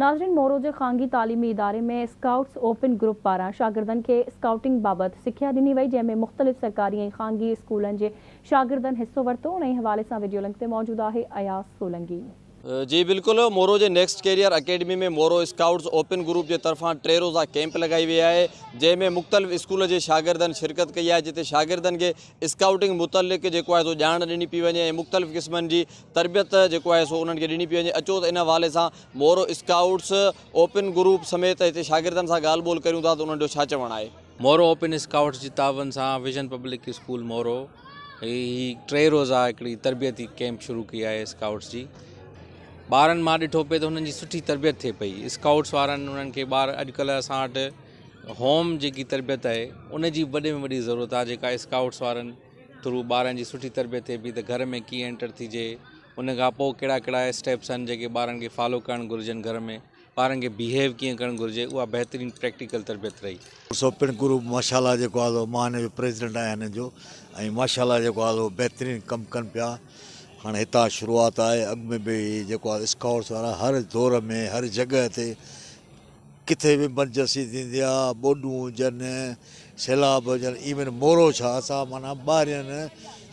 नाजरन morose खानगी तलीमी इदारे में स्काउट्स ओपन ग्रुप पारा शागिर्दन के स्काउटिंग बाबत सिख्या दिनी वही जंहिंमें मुख़्तलिफ़ सरकारी खानगी ख़ांगी के जे हिस्सों हिसो उन हवाले से वीडियो लिंक मौजूद मौजूदु अयास सोलंगी जी बिल्कुल मोरो जे नेक्स्ट कैरियर अकेडमी में मोरो स्काउट्स ओपन ग्रुप के तरफा टे रोज़ा कैंप लगाई वी है जैमें मुख़्तलिफ़ स्कूल के शागिर्दनि शिरकत कई है जिते शागिर्दनि के स्काउटिंग मुतलिक़ जो है सो जान डी पी वे मुख़्तलिफ़ किस्म की तरबियत जो है सो उन्हनि डी पी वे अचो तो इन हवाले से मोरो स्काउट्स ओपन ग्रुप समेत इतने शागिर्दनि से गाल बोल करूँ तो उन्होंने चवण है मोरो ओपन स्काउट्स जी तावन से विज़न पब्लिक स्कूल मोरो ही टे रोज़ा एक तरबियती कैम्प शुरू कई है स्काउट्स की ॿारनि मां ॾिठो पिए त हुननि जी सुठी तबियत थिए पई स्काउट्स वारनि हुननि खे ॿार अॼुकल्ह असां वटि होम जेकी तरबियत आहे उनजी वॾे में वॾी ज़रूरत आहे जेका स्काउट्स वारनि थ्रू ॿारनि जी सुठी तरबियत थिए पई त घर में कीअं एंटर थीजे उनखां पोइ कहिड़ा कहिड़ा स्टैप्स आहिनि जेके ॿारनि खे फॉलो करणु घुर्जनि घर में ॿारनि खे बिहेव कीअं करणु घुरिजे उहा बहितरीनु तरबियत रही सोपिण ग्रुप माशाला जेको आहे मां हिन जो प्रेसिडेंट आहियां हिन जो ऐं माशाला जेको आहे बहितरीनु कमु कनि पिया हाणे हितां शुरूआति आहे अॻु में बि जेको आहे स्काउट्स वारा हर दौर में हर जॻह ते किथे बि मर्जसी थींदी आहे ॿोॾियूं हुजनि सैलाब हुजनि इवन मोरो छा असां माना ॿारनि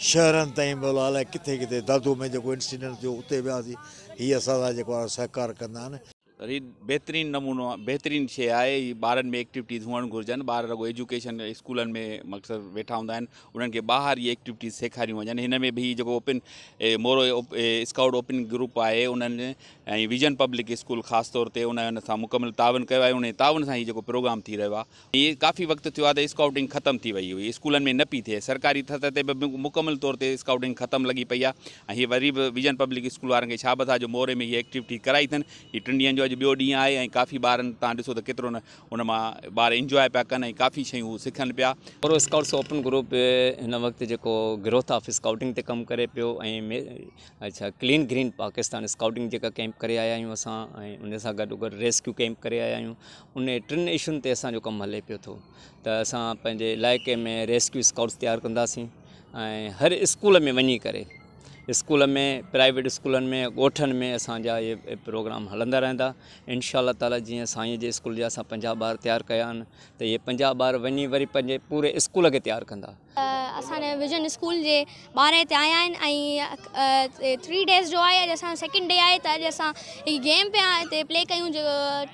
शहरनि ताईं बि अलाए किथे किथे दादू में जेको इंसीडेंट थियो उते वियासीं हीअ असां सां जेको आहे सहकारु कंदा आहिनि बेहतरीन नमूनो बेहतरीन शे आहे ही ॿारनि में एक्टिविटीज़ हुअणु घुरिजनि ॿार रुगो एजुकेशन स्कूल में मक़सदु वेठा हूंदा आहिनि उन्हनि खे एक्टिविटीज़ सेखारियूं वञनि हिन में बि जेको ओपन मोरो स्काउट ओपन ग्रुप आहे उन्हनि विजन पब्लिक स्कूल खास तौर ते उन सां मुकमल तावन किया उन तावन से ही जो प्रोग्राम थी रहियो आहे काफ़ी वक्त थियो आहे त स्काउटिंग ख़तमु थी वई हुई स्कूलनि में न पी थे सरकारी सतह ते बि मुकमल तौर से स्काउटिंग खत्म लगी पई है ये हीअ वरी विजन पब्लिक स्कूल वारनि खे बता जो मोरे में ये एक्टिविटी कराई अथनि ये टिन ॾींहंनि ॿियो ॾींहुं आहे ऐं काफ़ी ॿारनि तव्हां ॾिसो त केतिरो न उन मां ॿार इंजॉय पिया कनि ऐं काफ़ी शयूं सिखनि पिया बरो स्काउट्स ओपन ग्रुप हिन वक़्तु जेको ग्रोथ ऑफ स्काउटिंग ते कमु करे पियो ऐं अच्छा क्लीन ग्रीन पाकिस्तान स्काउटिंग जेका कैम्प करे आया आहियूं असां ऐं उन सां गॾोगॾु रेस्क्यू कैम्प करे आया आहियूं उन टिनि इशूनि ते असांजो कमु हले पियो थो त असां पंहिंजे इलाइक़े में रेस्क्यू स्काउट्स तयारु कंदासीं ऐं हर स्कूल में वञी करे स्कूल में प्राइवेट स्कूलनि में ॻोठनि में असांजा इहे प्रोग्राम हलंदा रहंदा इनशा ताली जीअं साईं जे स्कूल जा असां पंजाह ॿार तयारु कया आहिनि त इहे पंजाह ॿार वञी वरी पंहिंजे पूरे स्कूल खे तयारु कंदा असांजे विज़न स्कूल जे ॿार हिते आया आहिनि ऐं थ्री डेज़ जो आहे अॼु असांजो सेकेंड डे आहे त अॼु असां गेम पिया हिते प्ले कयूं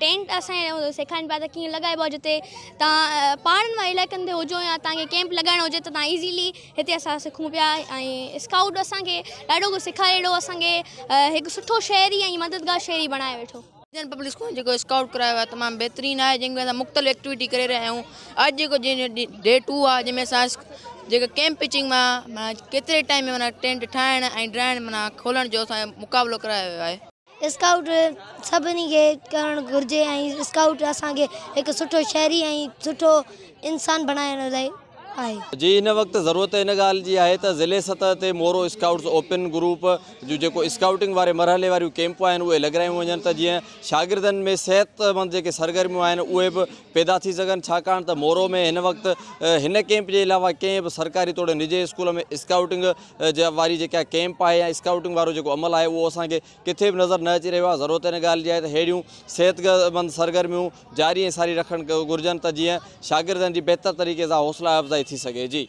टेंट असांजो सेखारनि पिया त कीअं लॻाइबो आहे जिते तव्हां पहाड़नि वारे इलाइक़नि ते हुजो या तव्हांखे कैम्प लॻाइणो हुजे त तव्हां ईज़ीली हिते असां सिखूं पिया ऐं स्काउट असांखे ॾाढो कुझु सेखारे असांखे हिकु सुठो शहरी ऐं मददगार शहरी बणाए वेठो पब्लिक स्कूल जेको स्काउट करायो आहे तमामु बहितरीनु आहे जंहिंमें असां मुख़्तलिफ़ एक्टिविटी करे रहिया आहियूं अॼु जो डे टू आहे जंहिंमें जेका पिचिंग मां माना केतिरे टाइम में माना टेंट ठाहिण ऐं ड्राइण माना खोलण जो असांजो मुक़ाबिलो करायो वियो आहे स्काउट सभिनी खे करणु घुरिजे ऐं स्काउट असांखे हिकु सुठो शहरी ऐं सुठो इंसान बणाइण लाइ जी हिन वक़्तु ज़रूरत इन ॻाल्हि जी है त ज़िले सतह से मोरो स्काउट्स ओपन ग्रुप जो जो स्काउटिंग वे मरहल वारियूं कैम्पूं आहिनि उहे लॻायूं वञनि त जीअं में सिहतमंद जेके सरगर्मियूं आहिनि पैदा थी सघनि छाकाणि मोरो में हिन वक़्तु हिन कैम्प के अलावा कें भी सरकारी तौर निजी स्कूल में स्काउटिंग जा वारी जेका कैम्प आहे या स्काउटिंग वो जो अमल है वो असांखे किथे भी नज़र न अची रो ज़रूरत इन ॻाल्हि जी आहे त अहिड़ियूं सिहतमंद जारी ऐं सारी रखन घुरिजनि त जीअं शागिर्दनि जी बहितर तरीक़े से हौसला अफ़ज़ाई થઈ શકે જી